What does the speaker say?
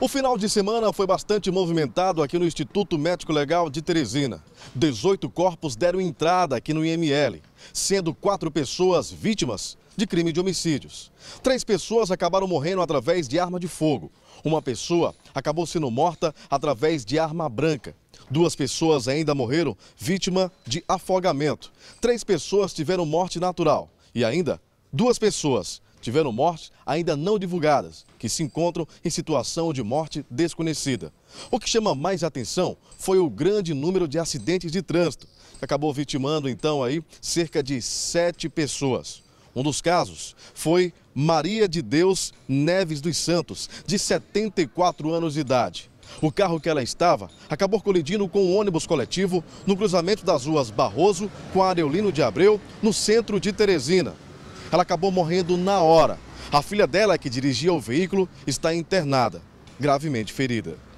O final de semana foi bastante movimentado aqui no Instituto Médico Legal de Teresina. 18 corpos deram entrada aqui no IML, sendo quatro pessoas vítimas de crime de homicídios. Três pessoas acabaram morrendo através de arma de fogo. Uma pessoa acabou sendo morta através de arma branca. Duas pessoas ainda morreram vítima de afogamento. Três pessoas tiveram morte natural. E ainda, duas pessoas tiveram mortes ainda não divulgadas, que se encontram em situação de morte desconhecida. O que chama mais atenção foi o grande número de acidentes de trânsito, que acabou vitimando então aí cerca de sete pessoas. Um dos casos foi Maria de Deus Neves dos Santos, de 74 anos de idade. O carro que ela estava acabou colidindo com um ônibus coletivo no cruzamento das ruas Barroso com Areolino de Abreu, no centro de Teresina. Ela acabou morrendo na hora. A filha dela, que dirigia o veículo, está internada, gravemente ferida.